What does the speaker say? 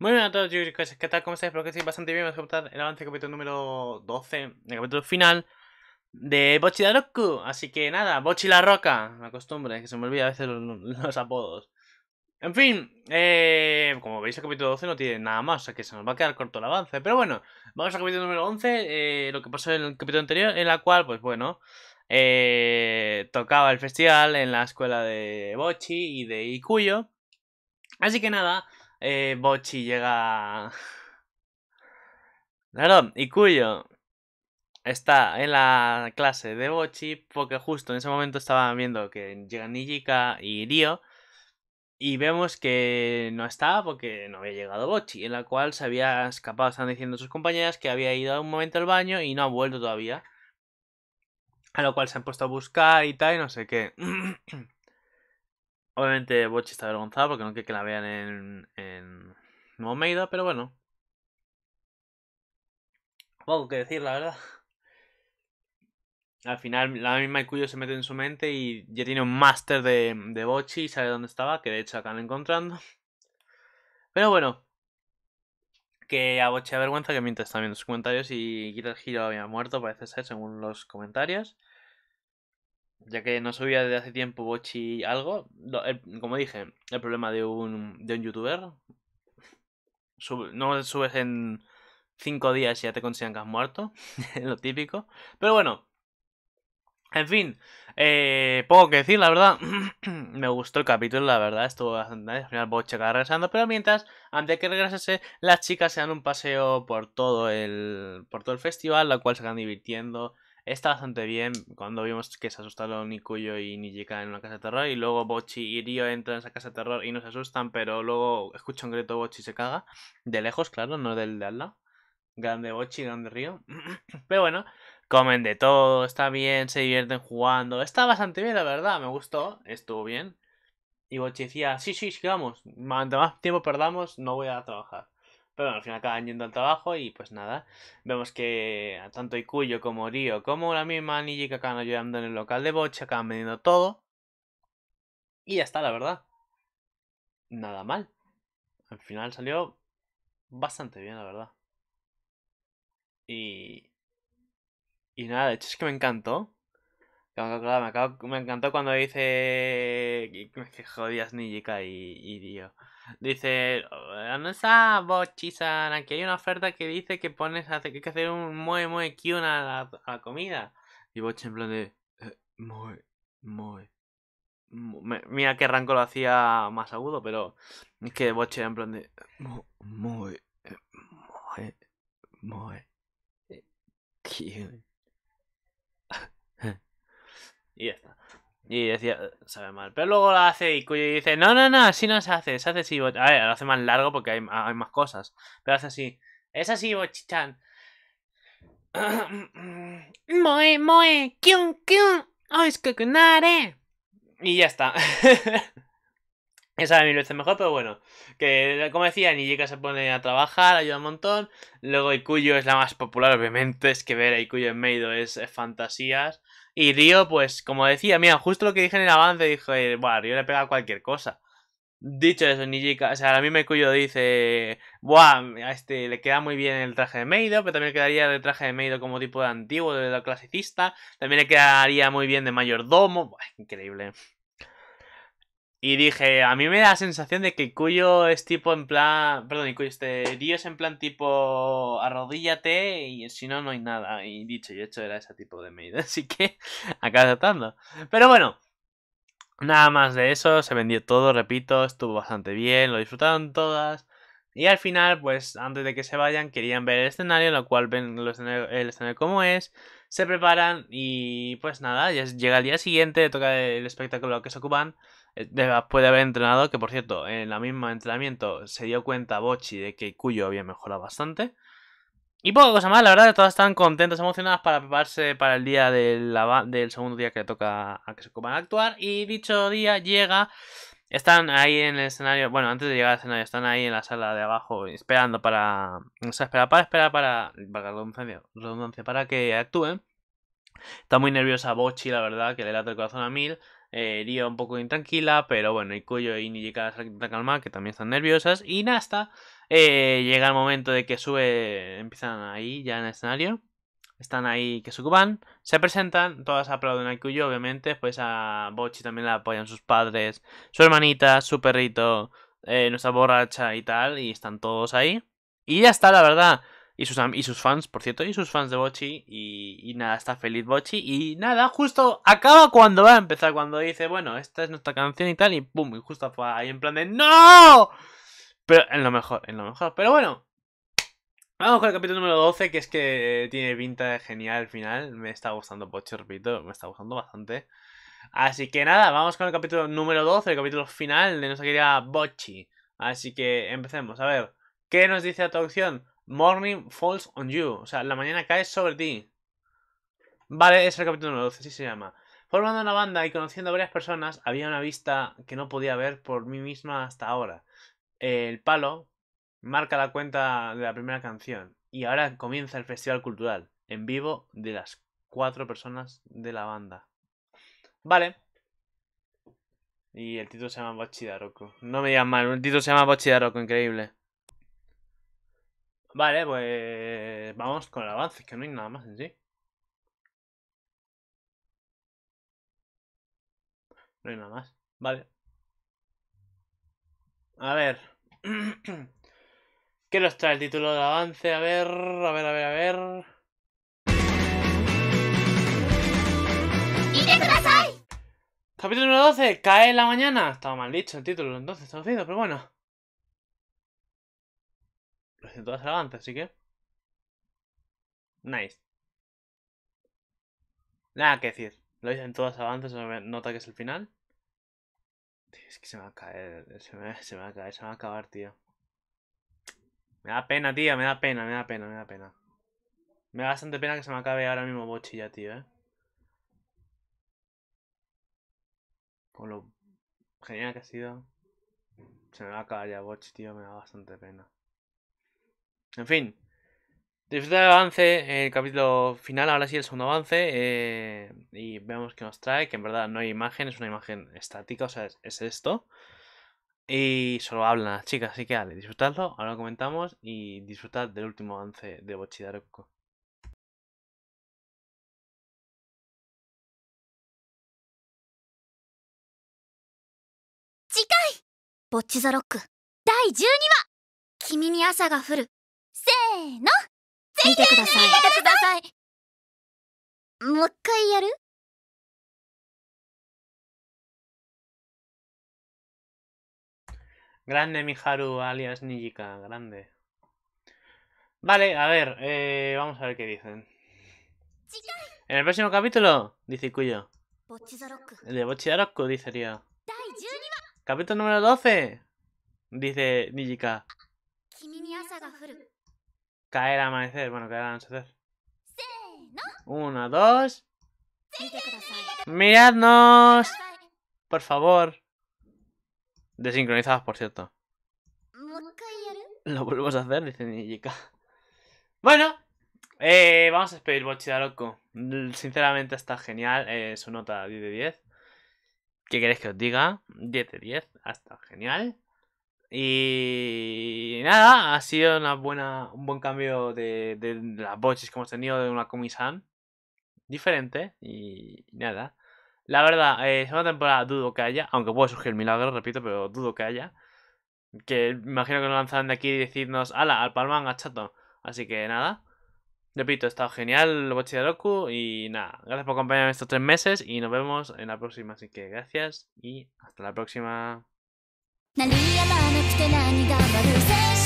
Muy bien a todos, chicos. ¿Qué tal? ¿Cómo estáis? Espero que estéis bastante bien. Vamos a contar el avance del capítulo número 12, el capítulo final de Daroku Así que nada, Bochi la Roca. La costumbre, que se me olvida a veces los, apodos. En fin, eh, como veis, el capítulo 12 no tiene nada más, o sea que se nos va a quedar corto el avance. Pero bueno, vamos al capítulo número 11, eh, lo que pasó en el capítulo anterior, en la cual, pues bueno, eh, tocaba el festival en la escuela de Bochi y de Ikuyo. Así que nada eh, Bochi llega... Claro, y Cuyo está en la clase de Bochi porque justo en ese momento estaba viendo que llegan Nijika y Ryo y vemos que no estaba porque no había llegado Bochi, en la cual se había escapado, están diciendo sus compañeras que había ido un momento al baño y no ha vuelto todavía. A lo cual se han puesto a buscar y tal y no sé qué. Obviamente Bochi está avergonzado porque no quiere que la vean en, en pero bueno. Poco que decir, la verdad. Al final, la misma Cuyo se mete en su mente y ya tiene un máster de, Bochi y sabe dónde estaba, que de hecho acá acaban encontrando. Pero bueno, que a Bochi avergüenza que mientras también viendo sus comentarios y quita el giro había muerto, parece ser, según los comentarios ya que no subía desde hace tiempo Bochi algo. como dije, el problema de un, de un youtuber. no subes en 5 días y ya te consideran que has muerto. lo típico. Pero bueno. En fin, eh, poco que decir, la verdad. me gustó el capítulo, la verdad. Estuvo bastante. Al final Bochi acaba regresando. Pero mientras, antes de que regresase, las chicas se dan un paseo por todo el. por todo el festival, la cual se van divirtiendo Está bastante bien cuando vimos que se asustaron Nikuyo y Nijika en una casa de terror y luego Bochi y Ryo entran en esa casa de terror y nos asustan, pero luego escucha un grito Bochi y se caga. De lejos, claro, no del de al lado. Grande Bochi, grande Río pero bueno, comen de todo, está bien, se divierten jugando. Está bastante bien, la verdad, me gustó, estuvo bien. Y Bochi decía, sí, sí, sigamos, mientras más tiempo perdamos, no voy a trabajar. Pero bueno, al final acaban yendo al trabajo y pues nada, vemos que tanto Ikuyo como Río como la misma Nijika acaban ayudando en el local de boche, acaban vendiendo todo. Y ya está, la verdad. Nada mal. Al final salió bastante bien, la verdad. Y... Y nada, de hecho es que me encantó. me, encantó cuando dice que jodías Nijika y, y Río. Dice, ah, voz bochizan aquí hay una oferta que dice que pones que hay que hacer un muy muy kyun a la, comida. Y Boche en plan de, muy, eh, muy. mira que Ranco lo hacía más agudo, pero es que Boche en plan de, muy, muy, muy y ya está. Y decía, sabe mal. Pero luego la hace y Cuyo dice, no, no, no, así no se hace, se hace así. A ver, lo hace más largo porque hay, más cosas. Pero hace así. Es así, Bochichan. moe, moe, kyun, kyun, es Y ya está. Esa a mí lo veces mejor, pero bueno. Que como decía, Nijika se pone a trabajar, ayuda un montón. Luego Ikuyo es la más popular, obviamente. Es que ver a Ikuyo en Meido es fantasías. Y Río, pues, como decía, mira, justo lo que dije en el avance, dije, bueno, Río le pega cualquier cosa. Dicho eso, Nijika, o sea, a mí me Cuyo dice, buah, a este le queda muy bien el traje de Meido, pero también le quedaría el traje de Meido como tipo de antiguo, de la clasicista, también le quedaría muy bien de mayordomo, buah, increíble. Y dije, a mí me da la sensación de que Cuyo es tipo en plan. Perdón, Cuyo, este Dios en plan tipo. Arrodíllate y si no, no hay nada. Y dicho y hecho, era ese tipo de medida. Así que acaba tratando. Pero bueno, nada más de eso. Se vendió todo, repito, estuvo bastante bien, lo disfrutaron todas. Y al final, pues antes de que se vayan, querían ver el escenario, en lo cual ven el escenario, el como es, se preparan y pues nada, ya llega el día siguiente, toca el espectáculo que se ocupan. Después eh, de haber entrenado, que por cierto, en el mismo entrenamiento se dio cuenta Bochi de que Cuyo había mejorado bastante. Y poco cosa más, la verdad, todas están contentas, emocionadas para prepararse para el día del, segundo día que le toca a que se ocupan a actuar. Y dicho día llega, están ahí en el escenario, bueno, antes de llegar al escenario, están ahí en la sala de abajo esperando para. O espera, para esperar para. Para redundancia, para que actúen. Está muy nerviosa Bochi, la verdad, que le late el corazón a Mil eh, un poco intranquila, pero bueno, Ikuyo y Nijika la calma, que también están nerviosas. Y Nasta eh, llega el momento de que sube, empiezan ahí ya en el escenario. Están ahí que sucuban, se presentan, todas aplauden a Ikuyo, obviamente. Pues a Bochi también la apoyan sus padres, su hermanita, su perrito, eh, nuestra borracha y tal. Y están todos ahí. Y ya está, la verdad. Y sus, y sus fans, por cierto, y sus fans de Bochi. Y, y, nada, está feliz Bochi. Y nada, justo acaba cuando va a empezar. Cuando dice, bueno, esta es nuestra canción y tal. Y pum, y justo fue ahí en plan de ¡No! Pero en lo mejor, en lo mejor. Pero bueno, Vamos con el capítulo número 12, que es que tiene pinta de genial al final. Me está gustando Bochi, repito, me está gustando bastante. Así que nada, vamos con el capítulo número 12, el capítulo final de nuestra querida Bochi. Así que empecemos. A ver, ¿qué nos dice la traducción? Morning falls on you. O sea, la mañana cae sobre ti. Vale, es el capítulo 12, así se llama. Formando una banda y conociendo a varias personas, había una vista que no podía ver por mí misma hasta ahora. El palo marca la cuenta de la primera canción. Y ahora comienza el festival cultural, en vivo de las cuatro personas de la banda. Vale. Y el título se llama Bachidaroko. No me mal, el título se llama Bachidaroko, increíble. Vale, pues vamos con el avance, que no hay nada más en sí. No hay nada más. Vale. A ver. ¿Qué nos trae el título del avance? A ver, a ver, a ver, a ver. Capítulo número 12, cae en la mañana. Estaba mal dicho el título, entonces, traducido, pero bueno todas de avance, así que... Nice. Nada que decir. Lo dicen todas avances, nota que es el final. es que se me va a caer, se me, va a caer, se me va a acabar, tío. Me da pena, tío, me da pena, me da pena, me da pena. Me da bastante pena que se me acabe ahora mismo ya, tío, eh. Con lo genial que ha sido. Se me va a acabar ya Bochi, tío, me da bastante pena. En fin. disfrutad del avance, el capítulo final, ahora sí, el segundo avance. Eh, y vemos que nos trae, que en verdad no hay imagen, es una imagen estática, o sea, es, esto. Y solo hablan las chicas, así que vale, disfrutadlo, ahora lo comentamos y disfrutad del último avance de Bochidaru. 12 Grande Miharu alias Nijika, grande. Vale, a ver, eh, vamos a ver qué dicen. En el próximo capítulo, dice Cuyo. El de Bochidaroku, dice Ryo. Capítulo número 12, dice Nijika. Caer a amanecer, bueno, caer al amanecer Uno, dos. ¡Miradnos! Por favor. desincronizados por cierto. Lo volvemos a hacer, dice Nijika. Bueno, eh, vamos a despedir Loco Sinceramente está genial. Eh, su nota 10 de 10. ¿Qué queréis que os diga? 10 de 10. Hasta genial. Y nada, ha sido una buena, un buen cambio de, las boches que hemos tenido de una comisan diferente. Y nada, la verdad, eh, segunda temporada dudo que haya, aunque puede surgir el milagro, repito, pero dudo que haya. Que imagino que nos lanzarán de aquí y decirnos, ala, al palman, a chato. Así que nada. Repito, ha estado genial el boche de Roku y nada, gracias por acompañarme estos tres meses y nos vemos en la próxima. Así que gracias y hasta la próxima. 鳴りやまなくて何が悪い